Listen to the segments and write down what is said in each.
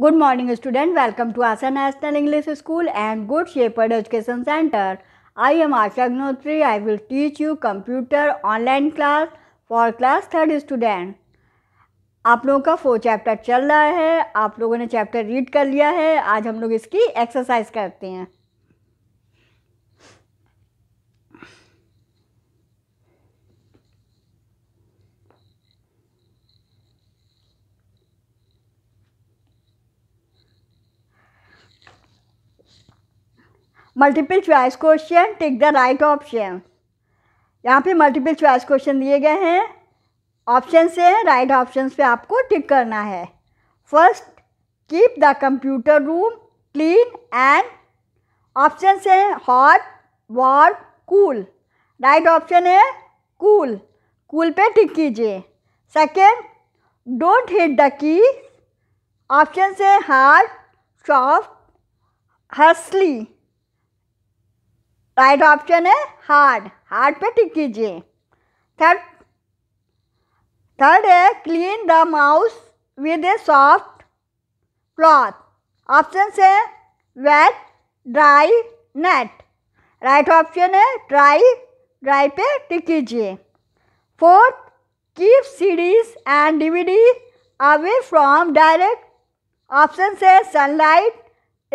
Good morning student welcome to Asha national English school and good shepherd education centre I am Asha Agnihotri I will teach you computer online class for class third student आप लोगों का four chapter चल रहा है आप लोगों ने chapter read कर लिया है आज हम लोग इसकी एक्सरसाइज करते हैं multiple choice question tick the right option यहाँ पे मल्टीपल चॉइस क्वेश्चन दिए गए हैं ऑप्शन से राइट ऑप्शन पे आपको टिक करना है first keep the computer room clean and option से hot war cool right option है कूल कूल पे टिक कीजिए second don't hit the key option से hard soft harshly right option है हार्ड हार्ड पे टिक कीजिए थर्ड थर्ड है clean the mouse with a soft cloth option से wet dry net right option है dry dry पे tick कीजिए fourth keep CDs and DVD away from direct option से sunlight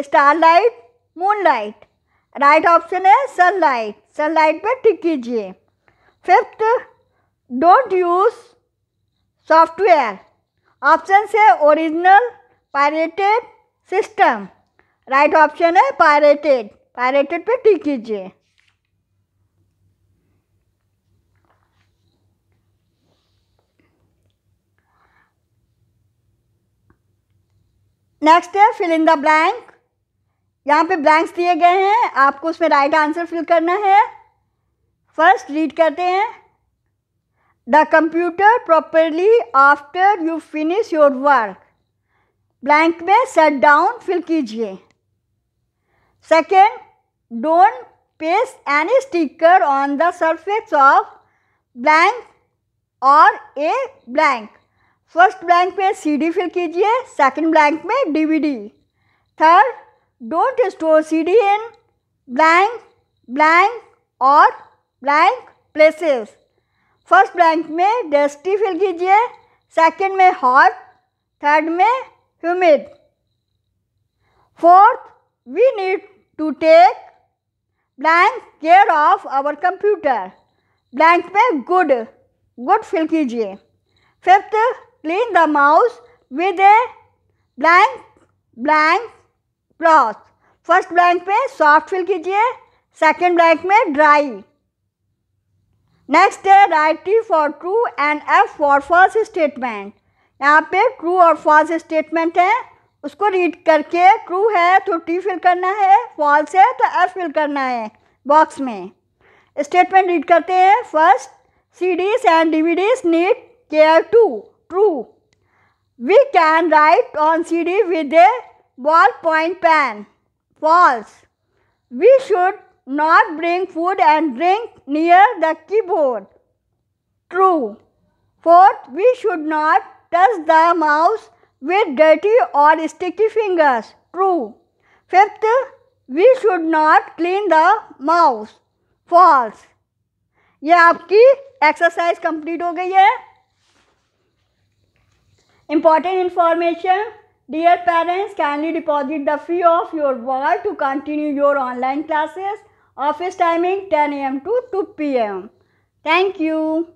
starlight moonlight right option है sunlight sunlight पर tick कीजिए fifth don't use software option से original pirated system right option है pirated pirated पे tick कीजिए next है fill in the blank यहाँ पे ब्लैंक्स दिए गए हैं आपको उसमें राइट आंसर फिल करना है फर्स्ट रीड करते हैं the computer properly after you finish your work blank में सेट डाउन फिल कीजिए second don't pace any sticker on the surface of blank और ए ब्लैंक फर्स्ट ब्लैंक में C D fill कीजिए second blank में D V D third don't store C D in blank blank और blank places first blank में dusty fill कीजिए second में hot third में humid fourth we need to take blank care of our computer blank में good good fill कीजिए fifth clean the mouse with a blank blank cloth first blank में soft fill कीजिए second blank में dry next है right T for true and F for false statement यहाँ पे true और false statement है उसको रीड करके ट्रू है तो टी फिल करना है फॉल्स है तो एफ फिल करना है बॉक्स में स्टेटमेंट रीड करते हैं first C Ds and DVDs need care to true we can write on C D with a ballpoint pen. False. We should not bring food and drink near the keyboard. True. Fourth, we should not touch the mouse with dirty or sticky fingers. True. Fifth, we should not clean the mouse. False. ये आपकी exercise complete हो गई है Dear parents, kindly deposit the fee of your ward to continue your online classes. Office timing 10 a.m. to 2 p.m. Thank you.